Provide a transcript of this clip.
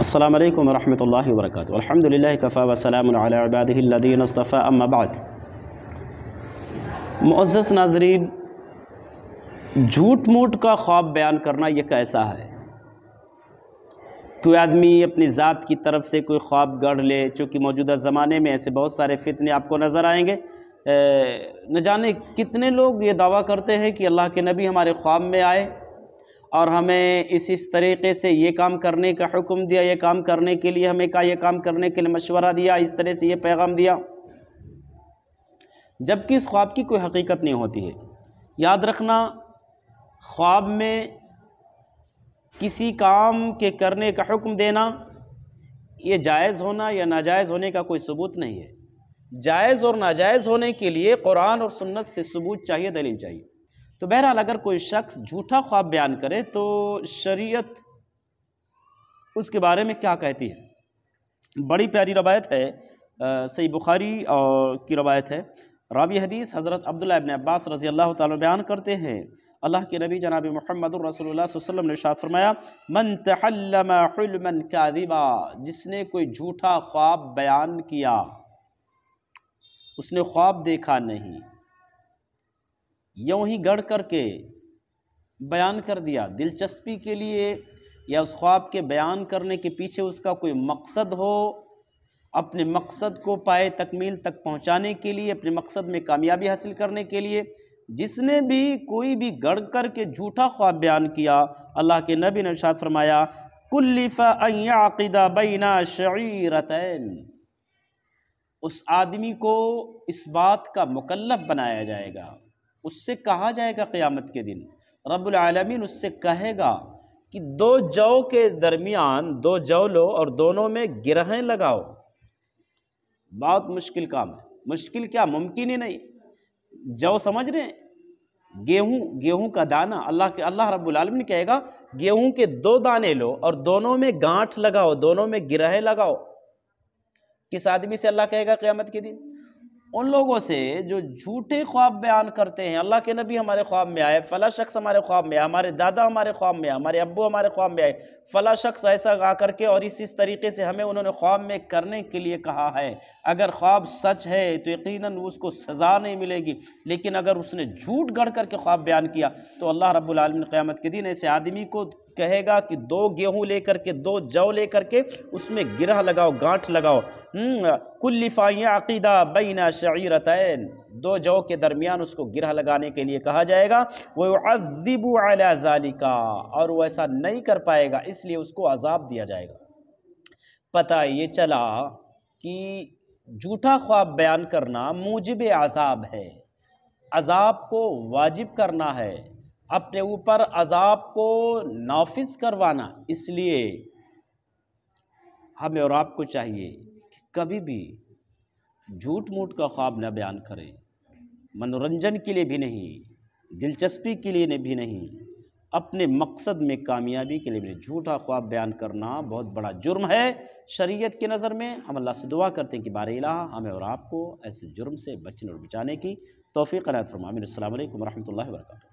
अल्लाम वरहमल वर्क अलहमदिल्ला कफ़ा वसलामबादीन असफ़ा अम्माबाद मुआज़ नाजरीन झूठ मूठ का ख्वाब बयान करना ये कैसा है कोई आदमी अपनी ज़ात की तरफ से कोई ख्वाब गढ़ ले चूँकि मौजूदा ज़माने में ऐसे बहुत सारे फितने आपको नज़र आएंगे न जाने कितने लोग ये दावा करते हैं कि अल्लाह के नबी हमारे ख्वाब में आए और हमें इस इस तरीके से ये काम करने का हुक्म दिया ये काम करने के लिए हमें कहा यह काम करने के लिए मशवरा दिया इस तरह से ये पैगाम दिया जबकि इस ख्वाब की कोई हकीकत नहीं होती है याद रखना ख्वाब में किसी काम के करने का हुक्म देना ये जायज़ होना या नाजायज़ होने का कोई सबूत नहीं है जायज़ और नाजायज़ होने के लिए कुरान और सुन्नत से सबूत चाहिए दलील चाहिए तो बहरहाल अगर कोई शख्स झूठा ख्वाब बयान करे तो शरीयत उसके बारे में क्या कहती है बड़ी प्यारी रवायत है सही बुखारी और की रवायत है रावी हदीस हज़रत अब्दुल्ला अब्बास रज़ी अल्लाह ताला बयान करते हैं अल्लाह के नबी जनाब मोहम्मद रसोल्लम ने शाद फरमाया मन तहलमन कादिबा जिसने कोई झूठा ख्वाब बयान किया उसने ख्वाब देखा नहीं यों ही गढ़ करके बयान कर दिया दिलचस्पी के लिए या उस ख्वाब के बयान करने के पीछे उसका कोई मकसद हो अपने मकसद को पाए तकमील तक पहुंचाने के लिए अपने मकसद में कामयाबी हासिल करने के लिए जिसने भी कोई भी गढ़ कर के झूठा ख्वाब बयान किया अल्लाह के नबी ने शाद फरमाया कुल्लिफ़ाक़दा बैना शरतन उस आदमी को इस बात का मुकल्लफ बनाया जाएगा उससे कहा जाएगा क़यामत के दिन रबालमीन उससे कहेगा कि दो जौ के दरमियान दो जौ लो और दोनों में गिरहें लगाओ बहुत मुश्किल काम है मुश्किल क्या मुमकिन ही नहीं जौ समझ रहे हैं गेहूँ गेहूँ का दाना अल्लाह के अल्लाह रब्लमिन कहेगा गेहूँ के दो दाने लो और दोनों में गांठ लगाओ दोनों में गिरहें लगाओ किस आदमी से अल्लाह कहेगा क़्यामत के दिन उन लोगों से जो झूठे ख्वाब बयान करते हैं अल्लाह के नबी हमारे ख्वाब में आए फ़ला शख्स हमारे ख्वाब में आए हमारे दादा हमारे ख्वाब में आए हमारे अब्बू हमारे ख्वाब में आए फ़ला शख्स ऐसा गा करके और इस इस तरीके से हमें उन्होंने ख्वाब में करने के लिए कहा है अगर ख्वाब सच है तो यकीन उसको सज़ा नहीं मिलेगी लेकिन अगर उसने झूठ गढ़ करके ख्वाब बयान किया तो अल्लाह रब्बुल रबालमिन क़्यामत के दिन ऐसे आदमी को कहेगा कि दो गेहूं लेकर के दो जौ लेकर के उसमें गिरह लगाओ गांठ लगाओ हम्म, कुल्लिफ़ाइया अकीदा बैना शरतैन दो जौ के दरमियान उसको गिरह लगाने के लिए कहा जाएगा वह अला अलाजालिका और वो ऐसा नहीं कर पाएगा इसलिए उसको अजाब दिया जाएगा पता ये चला कि झूठा ख्वाब बयान करना मूजब अजाब है अजाब को वाजिब करना है अपने ऊपर अजाब को नाफिज करवाना इसलिए हमें और आपको चाहिए कि कभी भी झूठ मूठ का ख्वाब न बयान करें मनोरंजन के लिए भी नहीं दिलचस्पी के लिए भी नहीं अपने मकसद में कामयाबी के लिए झूठा ख्वाब बयान करना बहुत बड़ा जुर्म है शरीयत की नज़र में हम अल्लाह से दुआ करते हैं कि बार इला हमें और आपको ऐसे जुर्म से बचने और बचाने की तोफ़ी फरमा फरमामिन अल्लाम वरहमल वर्का